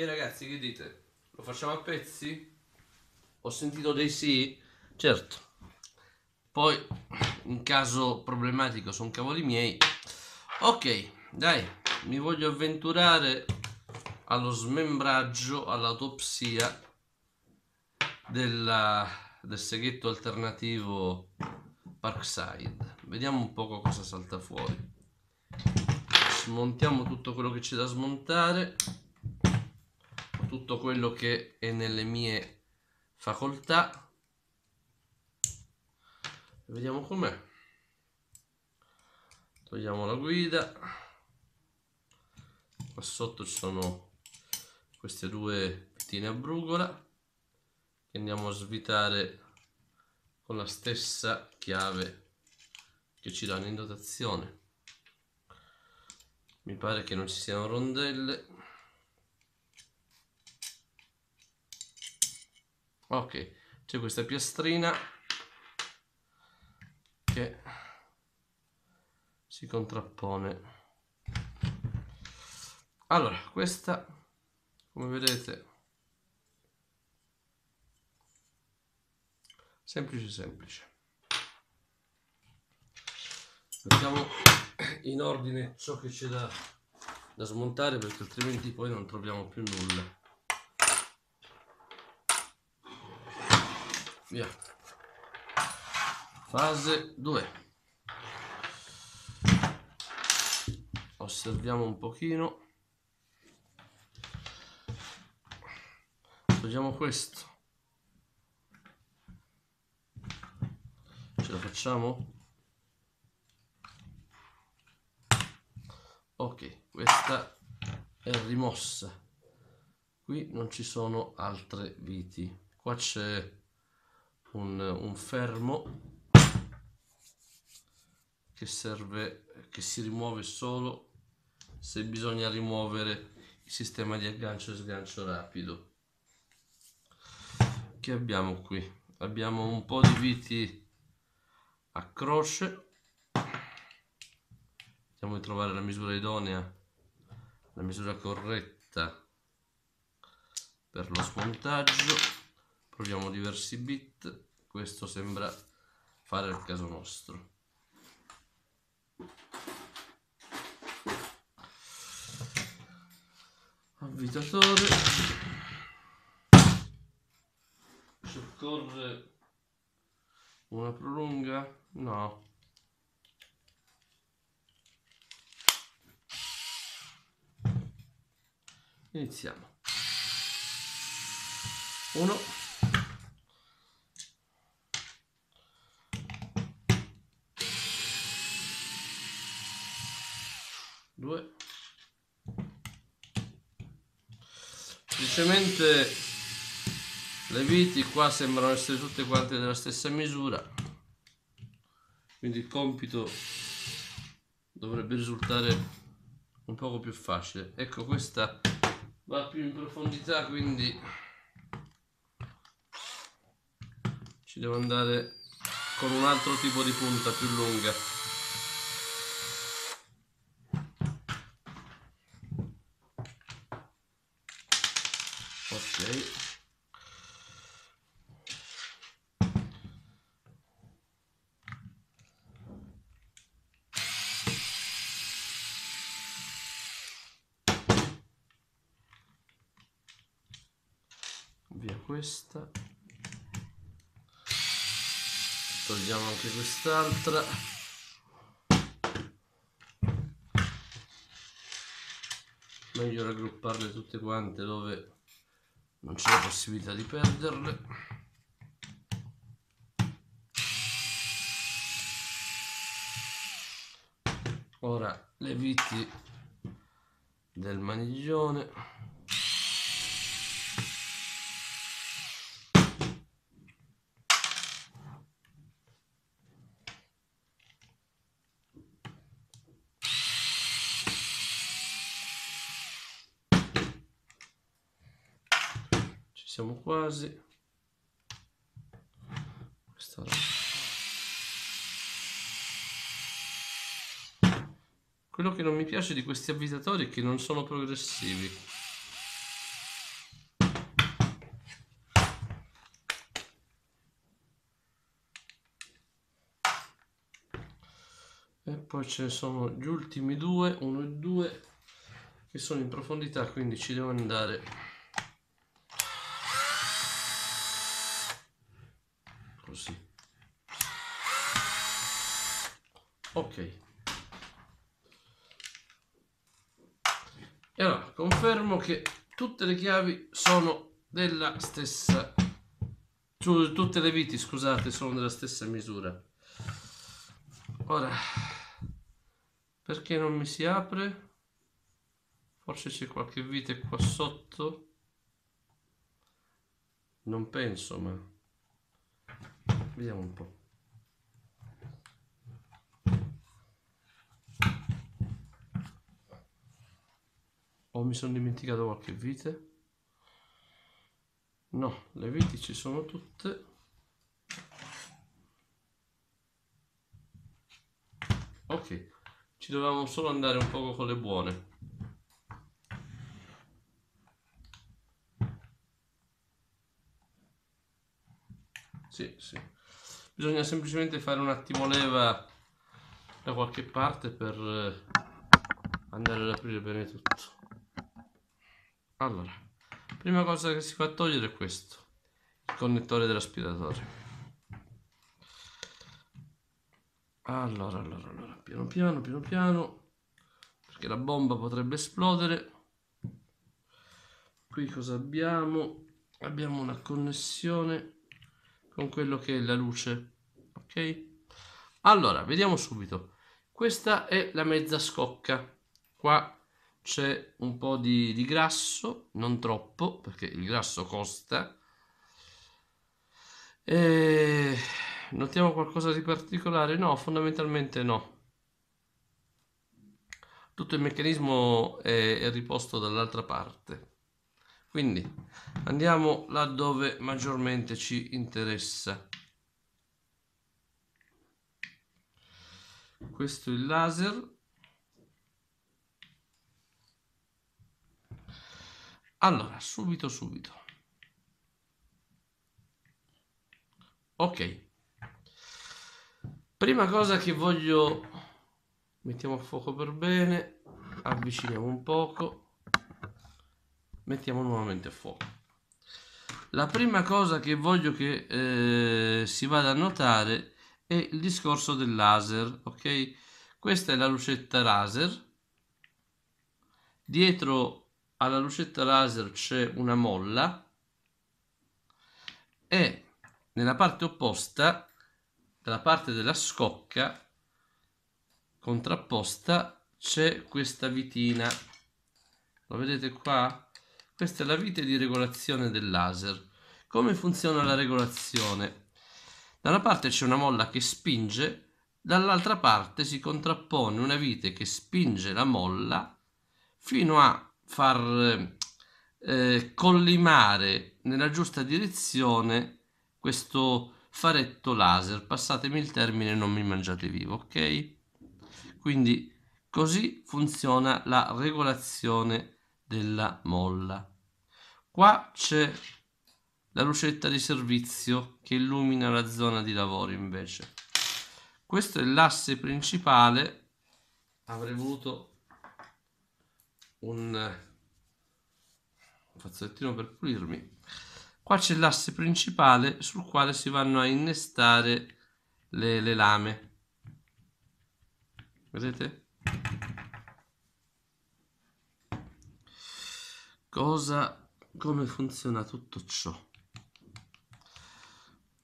E ragazzi, che dite? Lo facciamo a pezzi? Ho sentito dei sì? Certo. Poi, in caso problematico, sono cavoli miei. Ok, dai, mi voglio avventurare allo smembraggio, all'autopsia della, del seghetto alternativo Parkside. Vediamo un po' cosa salta fuori. Smontiamo tutto quello che c'è da smontare tutto quello che è nelle mie facoltà vediamo com'è togliamo la guida qua sotto ci sono queste due pettine a brugola che andiamo a svitare con la stessa chiave che ci danno in dotazione mi pare che non ci siano rondelle ok c'è questa piastrina che si contrappone allora questa come vedete semplice semplice mettiamo in ordine ciò che c'è da, da smontare perché altrimenti poi non troviamo più nulla Via. Fase 2. Osserviamo un pochino. Togliamo questo. Ce la facciamo? Ok, questa è rimossa. Qui non ci sono altre viti. Qua c'è un, un fermo che serve che si rimuove solo se bisogna rimuovere il sistema di aggancio e sgancio rapido che abbiamo qui abbiamo un po di viti a croce vediamo di trovare la misura idonea la misura corretta per lo smontaggio proviamo diversi bit questo sembra fare il caso nostro avvitatore ci occorre una prolunga no iniziamo uno velocemente le viti qua sembrano essere tutte quante della stessa misura quindi il compito dovrebbe risultare un poco più facile ecco questa va più in profondità quindi ci devo andare con un altro tipo di punta più lunga via questa togliamo anche quest'altra meglio raggrupparle tutte quante dove non c'è la possibilità di perderle ora le viti del maniglione così questo là. quello che non mi piace di questi avvitatori è che non sono progressivi e poi ce ne sono gli ultimi due uno e due che sono in profondità quindi ci devo andare ok e allora confermo che tutte le chiavi sono della stessa tutte le viti scusate sono della stessa misura ora perché non mi si apre forse c'è qualche vite qua sotto non penso ma vediamo un po' O oh, mi sono dimenticato qualche vite? No, le viti ci sono tutte. Ok, ci dovevamo solo andare un poco con le buone. Sì, sì. Bisogna semplicemente fare un attimo leva da qualche parte per eh, andare ad aprire bene tutto allora prima cosa che si fa togliere è questo il connettore dell'aspiratore allora allora allora piano piano piano piano perché la bomba potrebbe esplodere qui cosa abbiamo abbiamo una connessione con quello che è la luce ok allora vediamo subito questa è la mezza scocca qua c'è un po' di, di, grasso, non troppo, perché il grasso costa. E notiamo qualcosa di particolare? No, fondamentalmente no. Tutto il meccanismo è, è riposto dall'altra parte. Quindi andiamo laddove maggiormente ci interessa. Questo è il laser Allora, subito, subito. Ok. Prima cosa che voglio... Mettiamo a fuoco per bene, avviciniamo un poco, mettiamo nuovamente a fuoco. La prima cosa che voglio che eh, si vada a notare è il discorso del laser, ok? Questa è la lucetta laser. Dietro alla lucetta laser c'è una molla e nella parte opposta, dalla parte della scocca contrapposta, c'è questa vitina. Lo vedete qua? Questa è la vite di regolazione del laser. Come funziona la regolazione? Da una parte c'è una molla che spinge, dall'altra parte si contrappone una vite che spinge la molla fino a far eh, collimare nella giusta direzione questo faretto laser passatemi il termine non mi mangiate vivo ok quindi così funziona la regolazione della molla qua c'è la lucetta di servizio che illumina la zona di lavoro invece questo è l'asse principale avrei voluto un un fazzolettino per pulirmi. Qua c'è l'asse principale sul quale si vanno a innestare le, le lame. Vedete? Cosa, come funziona tutto ciò?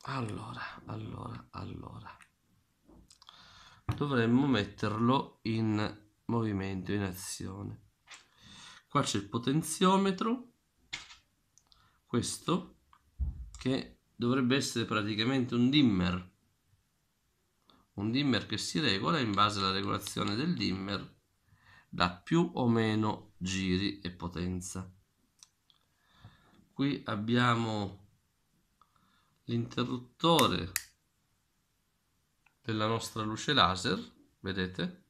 Allora, allora, allora. Dovremmo metterlo in movimento, in azione. Qua c'è il potenziometro questo che dovrebbe essere praticamente un dimmer un dimmer che si regola in base alla regolazione del dimmer da più o meno giri e potenza qui abbiamo l'interruttore della nostra luce laser vedete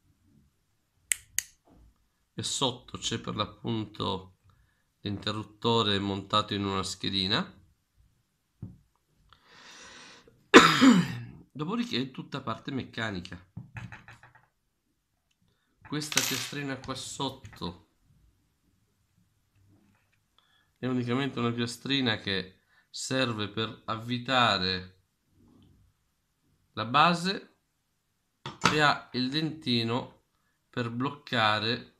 e sotto c'è per l'appunto l'interruttore montato in una schedina dopodiché è tutta parte meccanica questa piastrina qua sotto è unicamente una piastrina che serve per avvitare la base e ha il dentino per bloccare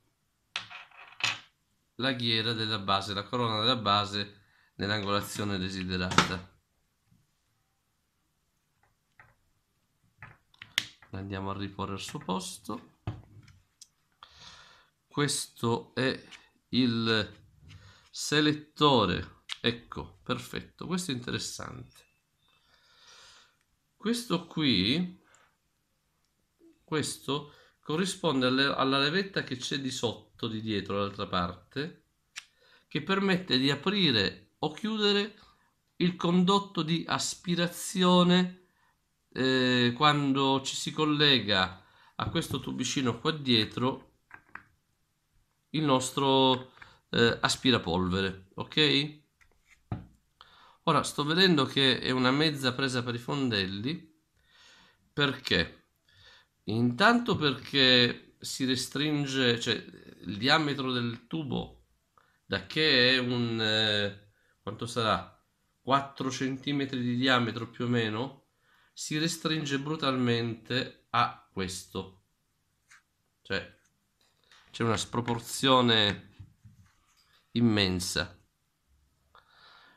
la ghiera della base, la corona della base nell'angolazione desiderata. La andiamo a riporre al suo posto. Questo è il selettore. Ecco, perfetto. Questo è interessante. Questo qui, questo corrisponde alla levetta che c'è di sotto, di dietro, dall'altra parte, che permette di aprire o chiudere il condotto di aspirazione eh, quando ci si collega a questo tubicino qua dietro il nostro eh, aspirapolvere ok ora sto vedendo che è una mezza presa per i fondelli perché Intanto perché si restringe, cioè il diametro del tubo, da che è un, eh, quanto sarà? 4 cm di diametro più o meno, si restringe brutalmente a questo. Cioè c'è una sproporzione immensa.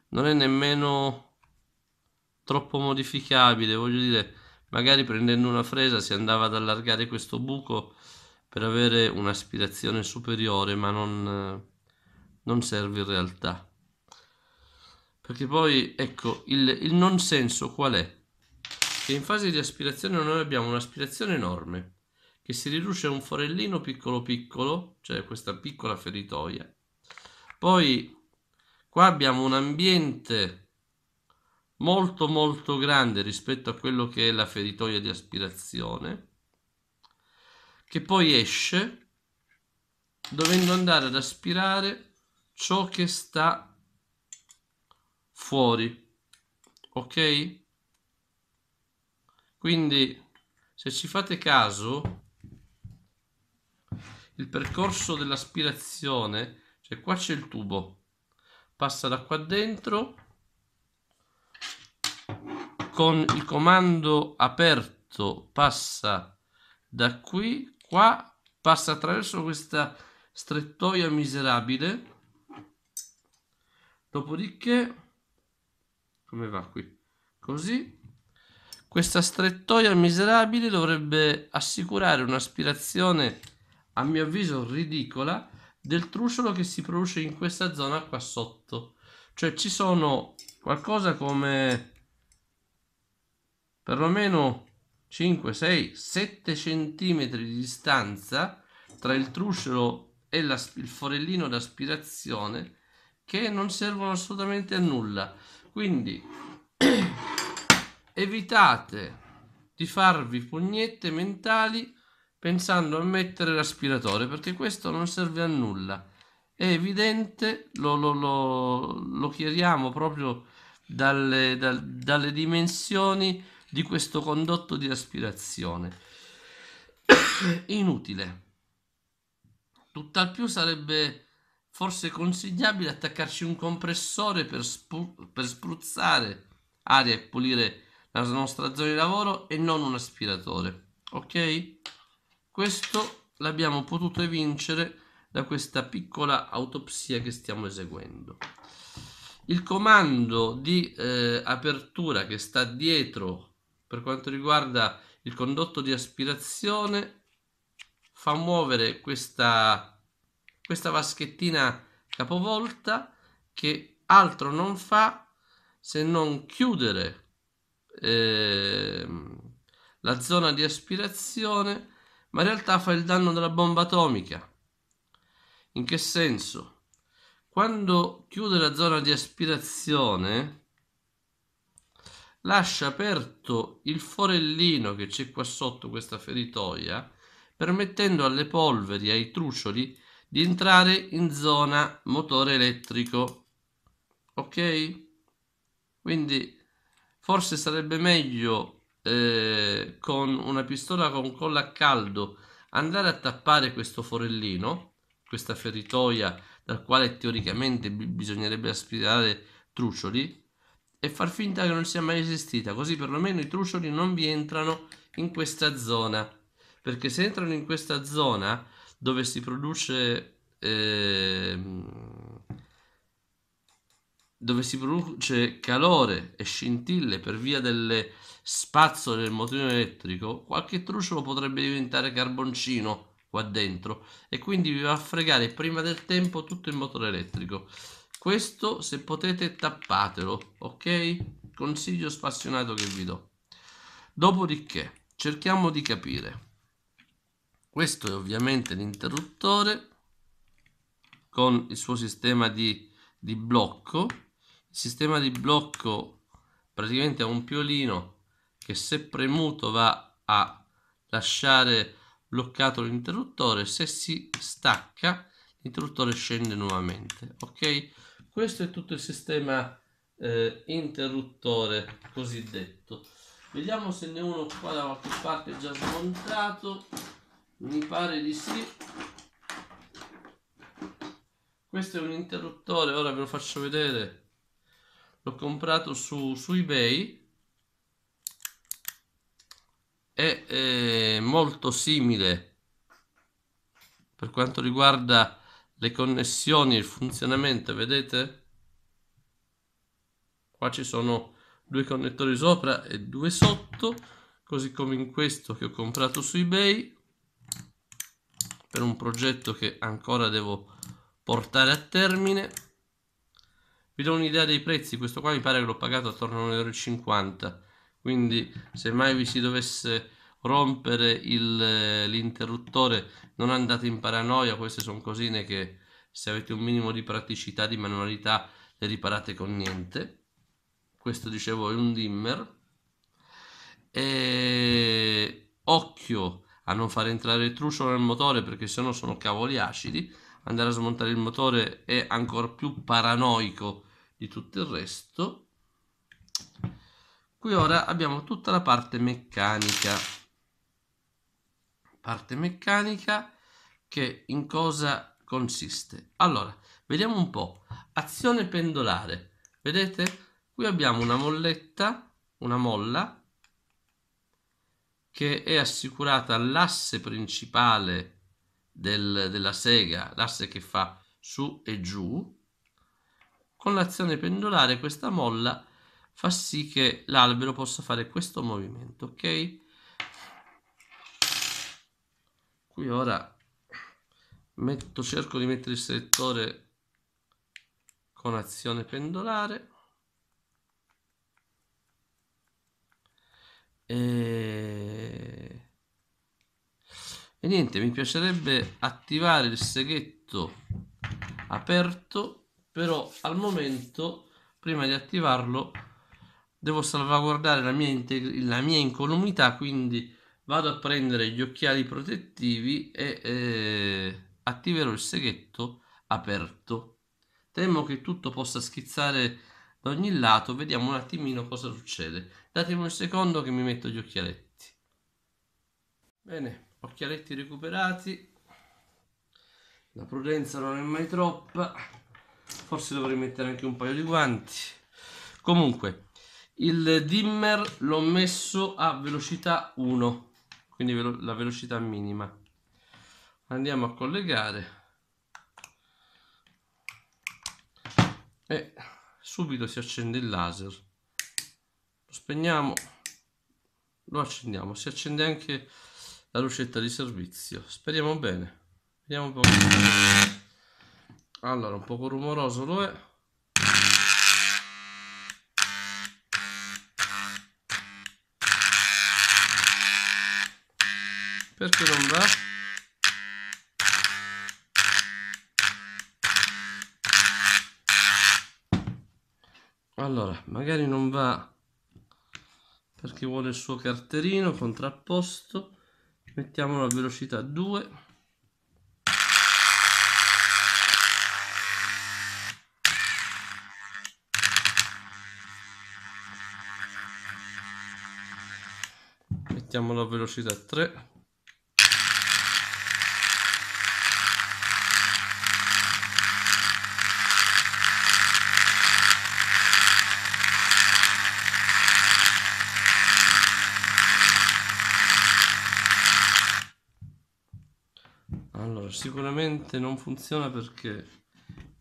Non è nemmeno troppo modificabile, voglio dire Magari prendendo una fresa si andava ad allargare questo buco per avere un'aspirazione superiore, ma non, non serve in realtà. Perché poi, ecco, il, il non senso qual è? Che in fase di aspirazione noi abbiamo un'aspirazione enorme, che si riduce a un forellino piccolo piccolo, cioè questa piccola feritoia. Poi qua abbiamo un ambiente molto molto grande rispetto a quello che è la feritoia di aspirazione, che poi esce dovendo andare ad aspirare ciò che sta fuori. Ok? Quindi, se ci fate caso, il percorso dell'aspirazione, cioè qua c'è il tubo, passa da qua dentro con il comando aperto passa da qui qua passa attraverso questa strettoia miserabile dopodiché come va qui così questa strettoia miserabile dovrebbe assicurare un'aspirazione a mio avviso ridicola del truciolo che si produce in questa zona qua sotto cioè ci sono qualcosa come perlomeno 5, 6, 7 centimetri di distanza tra il truscelo e la, il forellino d'aspirazione che non servono assolutamente a nulla. Quindi evitate di farvi pugnette mentali pensando a mettere l'aspiratore perché questo non serve a nulla. È evidente, lo, lo, lo, lo chiariamo proprio dalle, dal, dalle dimensioni di questo condotto di aspirazione. Inutile. Tutt'al più sarebbe forse consigliabile attaccarci un compressore per, spru- per spruzzare aria e pulire la nostra zona di lavoro e non un aspiratore. Ok? Questo l'abbiamo potuto evincere da questa piccola autopsia che stiamo eseguendo. Il comando di eh, apertura che sta dietro per quanto riguarda il condotto di aspirazione fa muovere questa, questa vaschettina capovolta che altro non fa se non chiudere eh, la zona di aspirazione ma in realtà fa il danno della bomba atomica in che senso? Quando chiude la zona di aspirazione, lascia aperto il forellino che c'è qua sotto questa feritoia, permettendo alle polveri, ai trucioli, di entrare in zona motore elettrico. Ok? Quindi forse sarebbe meglio eh, con una pistola con colla a caldo andare a tappare questo forellino, questa feritoia dal quale teoricamente bisognerebbe aspirare trucioli, e far finta che non sia mai esistita, così perlomeno i trucioli non vi entrano in questa zona, perché se entrano in questa zona dove si produce eh, dove si produce calore e scintille per via del spazio del motore elettrico, qualche truciolo potrebbe diventare carboncino qua dentro e quindi vi va a fregare prima del tempo tutto il motore elettrico. Questo, se potete, tappatelo, ok? Consiglio spassionato che vi do. Dopodiché, cerchiamo di capire. Questo è ovviamente l'interruttore con il suo sistema di, di blocco. Il sistema di blocco praticamente è un piolino che se premuto va a lasciare bloccato l'interruttore, se si stacca l'interruttore scende nuovamente ok questo è tutto il sistema eh, interruttore cosiddetto vediamo se ne uno qua da qualche parte è già smontato mi pare di sì questo è un interruttore ora ve lo faccio vedere l'ho comprato su, su ebay è, è eh, molto simile per quanto riguarda le connessioni il funzionamento, vedete? Qua ci sono due connettori sopra e due sotto, così come in questo che ho comprato su eBay per un progetto che ancora devo portare a termine. Vi do un'idea dei prezzi, questo qua mi pare che l'ho pagato attorno a 1,50 euro, quindi se mai vi si dovesse rompere eh, l'interruttore, non andate in paranoia, queste sono cosine che se avete un minimo di praticità, di manualità, le riparate con niente. Questo dicevo è un dimmer. E occhio a non far entrare il truccio nel motore perché sennò sono cavoli acidi. Andare a smontare il motore è ancora più paranoico di tutto il resto. Qui ora abbiamo tutta la parte meccanica parte meccanica che in cosa consiste. Allora, vediamo un po'. Azione pendolare. Vedete? Qui abbiamo una molletta, una molla, che è assicurata all'asse principale del, della sega, l'asse che fa su e giù. Con l'azione pendolare questa molla fa sì che l'albero possa fare questo movimento, ok? qui ora metto, cerco di mettere il selettore con azione pendolare e... e niente mi piacerebbe attivare il seghetto aperto però al momento prima di attivarlo devo salvaguardare la mia, la mia incolumità quindi vado a prendere gli occhiali protettivi e eh, attiverò il seghetto aperto temo che tutto possa schizzare da ogni lato vediamo un attimino cosa succede datemi un secondo che mi metto gli occhialetti bene occhialetti recuperati la prudenza non è mai troppa forse dovrei mettere anche un paio di guanti comunque il dimmer l'ho messo a velocità 1 quindi velo la velocità minima andiamo a collegare e subito si accende il laser lo spegniamo lo accendiamo si accende anche la lucetta di servizio speriamo bene vediamo un po' allora un poco rumoroso lo è perché non va? Allora, magari non va perché vuole il suo carterino contrapposto. Mettiamo la velocità 2. Mettiamo la velocità 3. sicuramente non funziona perché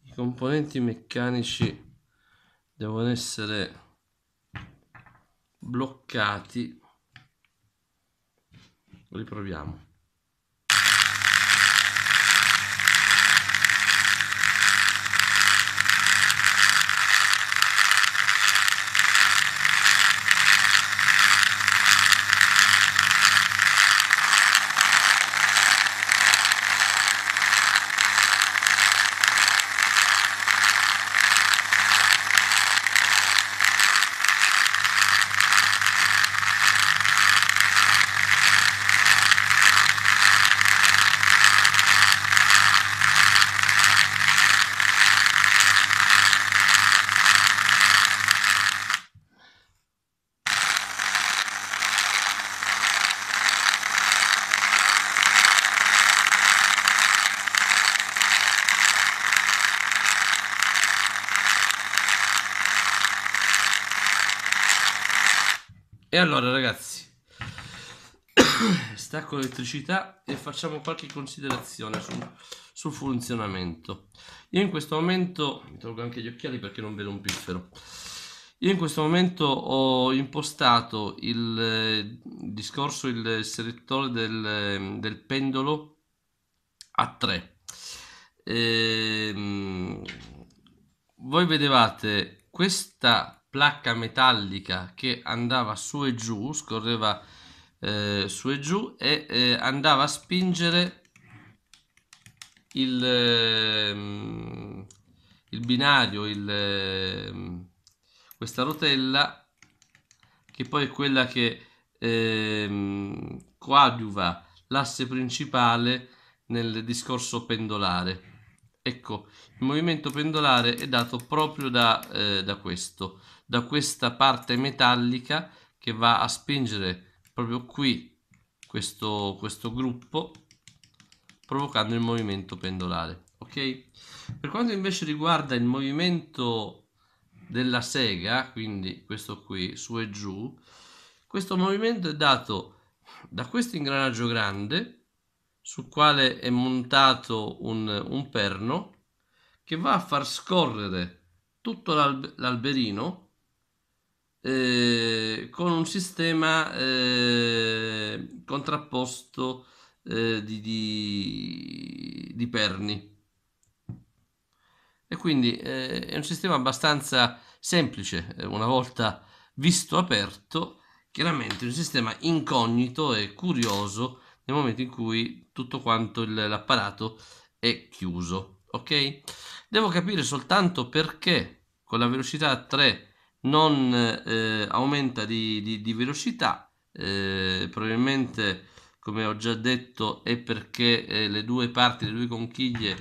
i componenti meccanici devono essere bloccati riproviamo E allora ragazzi, stacco l'elettricità e facciamo qualche considerazione sul, sul, funzionamento. Io in questo momento, mi tolgo anche gli occhiali perché non vedo un piffero. Io in questo momento ho impostato il eh, discorso, il selettore del, ehm, del pendolo a 3. Ehm, voi vedevate questa placca metallica che andava su e giù, scorreva eh, su e giù e eh, andava a spingere il, eh, il binario, il, ehm, questa rotella che poi è quella che ehm, coadiuva l'asse principale nel discorso pendolare. Ecco, il movimento pendolare è dato proprio da, eh, da questo da questa parte metallica che va a spingere proprio qui questo, questo gruppo provocando il movimento pendolare ok per quanto invece riguarda il movimento della sega quindi questo qui su e giù questo movimento è dato da questo ingranaggio grande sul quale è montato un, un perno che va a far scorrere tutto l'alberino eh, con un sistema eh, contrapposto eh, di, di, di, perni. E quindi eh, è un sistema abbastanza semplice, eh, una volta visto aperto, chiaramente un sistema incognito e curioso nel momento in cui tutto quanto l'apparato è chiuso. Ok? Devo capire soltanto perché con la velocità 3 non eh, aumenta di, di, di velocità, eh, probabilmente come ho già detto è perché eh, le due parti, le due conchiglie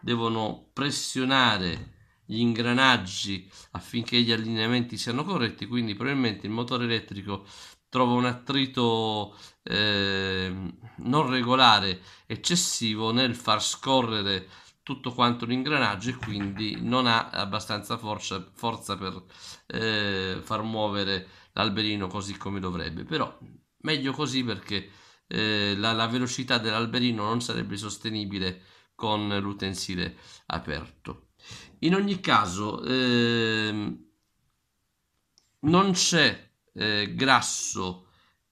devono pressionare gli ingranaggi affinché gli allineamenti siano corretti, quindi probabilmente il motore elettrico trova un attrito eh, non regolare eccessivo nel far scorrere tutto quanto l'ingranaggio e quindi non ha abbastanza forza, forza per eh, far muovere l'alberino così come dovrebbe. Però meglio così perché eh, la, la velocità dell'alberino non sarebbe sostenibile con l'utensile aperto. In ogni caso, eh, non c'è eh, grasso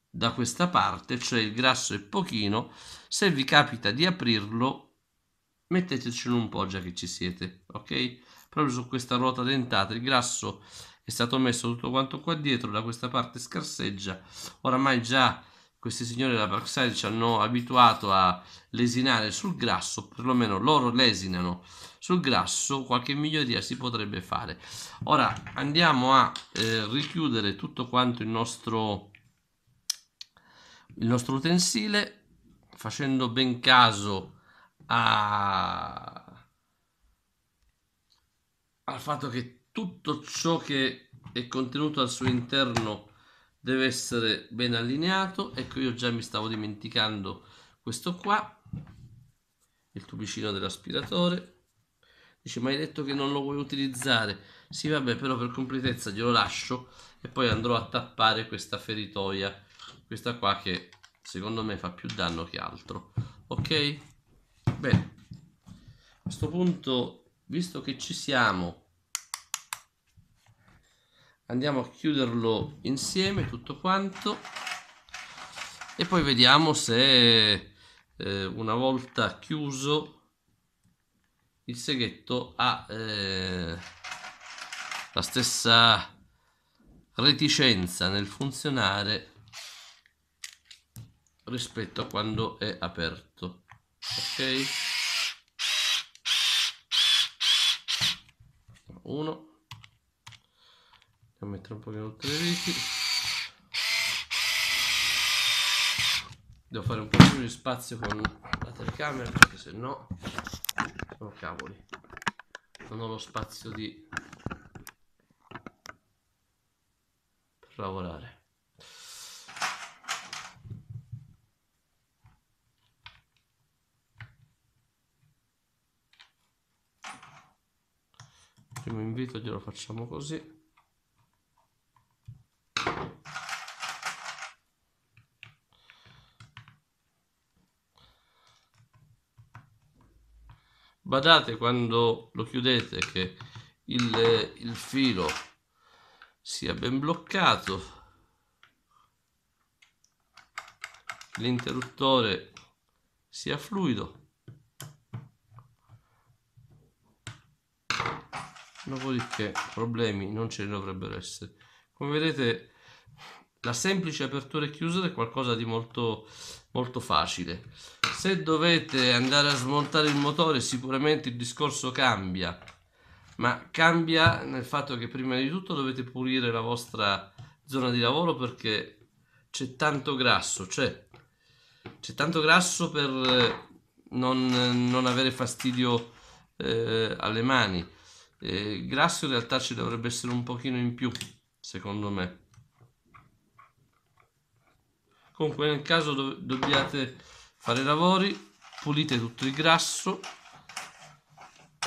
da questa parte, cioè il grasso è pochino. Se vi capita di aprirlo, mettetecelo un po' già che ci siete, ok? Proprio su questa ruota dentata, il grasso è stato messo tutto quanto qua dietro, da questa parte scarseggia, oramai già questi signori della Parkside ci hanno abituato a lesinare sul grasso, perlomeno loro lesinano sul grasso, qualche miglioria si potrebbe fare. Ora andiamo a eh, richiudere tutto quanto il nostro, il nostro utensile, facendo ben caso a... al fatto che tutto ciò che è contenuto al suo interno deve essere ben allineato. Ecco, io già mi stavo dimenticando questo qua, il tubicino dell'aspiratore. Dice, ma hai detto che non lo vuoi utilizzare? Sì, vabbè, però per completezza glielo lascio e poi andrò a tappare questa feritoia, questa qua che secondo me fa più danno che altro. Ok? Bene, a questo punto, visto che ci siamo, andiamo a chiuderlo insieme tutto quanto e poi vediamo se eh, una volta chiuso il seghetto ha eh, la stessa reticenza nel funzionare rispetto a quando è aperto ok 1 andiamo a mettere un pochino tutte le reti devo fare un po' più di spazio con la telecamera perché se no oh cavoli non ho lo spazio di per lavorare subito glielo facciamo così badate quando lo chiudete che il, il filo sia ben bloccato l'interruttore sia fluido dopodiché problemi non ce ne dovrebbero essere come vedete la semplice apertura e chiusura è qualcosa di molto molto facile se dovete andare a smontare il motore sicuramente il discorso cambia ma cambia nel fatto che prima di tutto dovete pulire la vostra zona di lavoro perché c'è tanto grasso cioè c'è tanto grasso per non, non avere fastidio eh, alle mani eh, grasso in realtà ci dovrebbe essere un pochino in più, secondo me. Comunque nel caso do dobbiate fare i lavori, pulite tutto il grasso.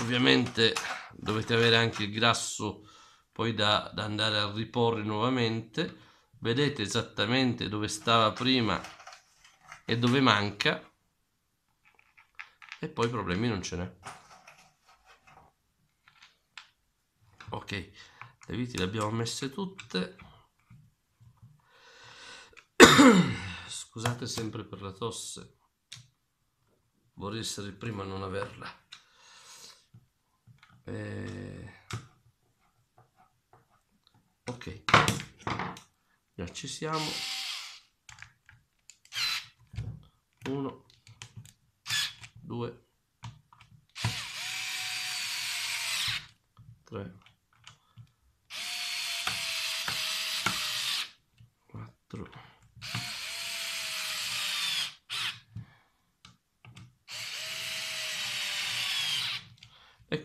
Ovviamente dovete avere anche il grasso poi da, da andare a riporre nuovamente. Vedete esattamente dove stava prima e dove manca. E poi problemi non ce n'è. ok le viti le abbiamo messe tutte scusate sempre per la tosse vorrei essere il primo a non averla eh... ok già ci siamo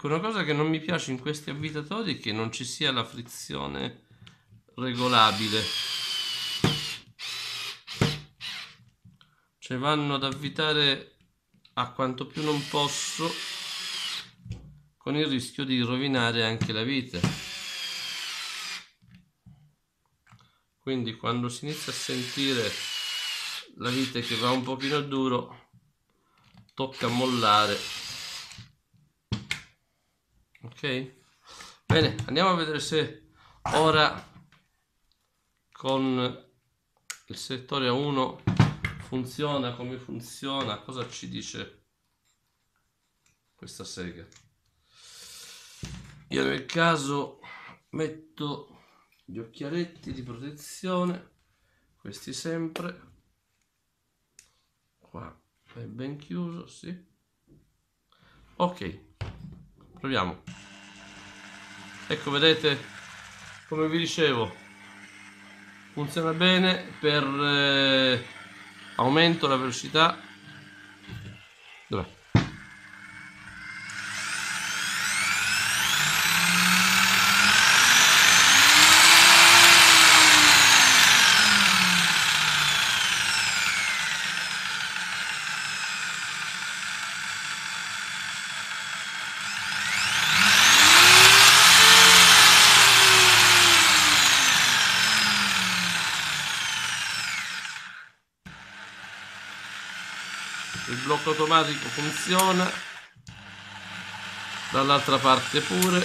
una cosa che non mi piace in questi avvitatori è che non ci sia la frizione regolabile. Cioè vanno ad avvitare a quanto più non posso con il rischio di rovinare anche la vite. Quindi quando si inizia a sentire la vite che va un pochino duro, tocca mollare bene andiamo a vedere se ora con il settore 1 funziona come funziona cosa ci dice questa sega io nel caso metto gli occhialetti di protezione questi sempre qua è ben chiuso sì ok proviamo ecco vedete come vi dicevo funziona bene per eh, aumento la velocità blocco automatico funziona dall'altra parte pure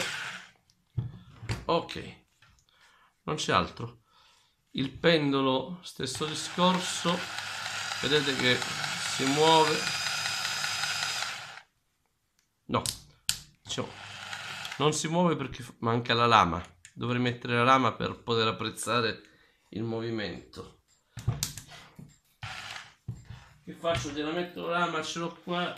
ok non c'è altro il pendolo stesso discorso vedete che si muove no cioè, non si muove perché manca la lama dovrei mettere la lama per poter apprezzare il movimento che faccio gliela metto là ma ce l'ho qua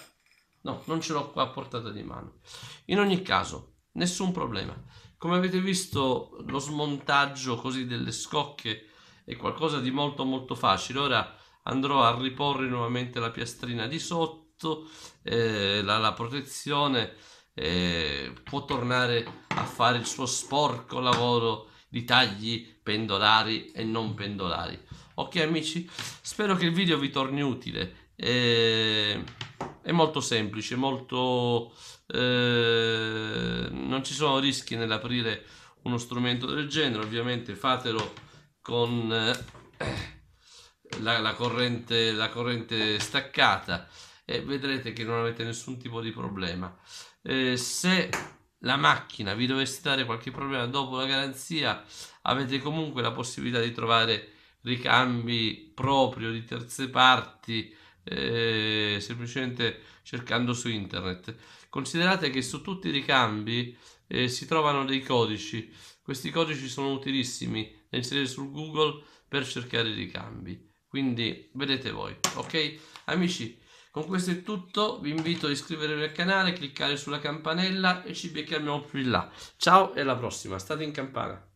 no non ce l'ho qua a portata di mano in ogni caso nessun problema come avete visto lo smontaggio così delle scocche è qualcosa di molto molto facile ora andrò a riporre nuovamente la piastrina di sotto eh, la, la, protezione eh, può tornare a fare il suo sporco lavoro di tagli pendolari e non pendolari Ok amici, spero che il video vi torni utile. È, è molto semplice, molto... Eh, non ci sono rischi nell'aprire uno strumento del genere, ovviamente fatelo con eh, la, la, corrente, la corrente staccata e vedrete che non avete nessun tipo di problema. Eh, se la macchina vi dovesse dare qualche problema dopo la garanzia, avete comunque la possibilità di trovare ricambi proprio di terze parti eh, semplicemente cercando su internet considerate che su tutti i ricambi eh, si trovano dei codici questi codici sono utilissimi da inserire su google per cercare i ricambi quindi vedete voi ok amici con questo è tutto, vi invito a iscrivervi al canale, cliccare sulla campanella e ci becchiamo più in là. Ciao e alla prossima, state in campana.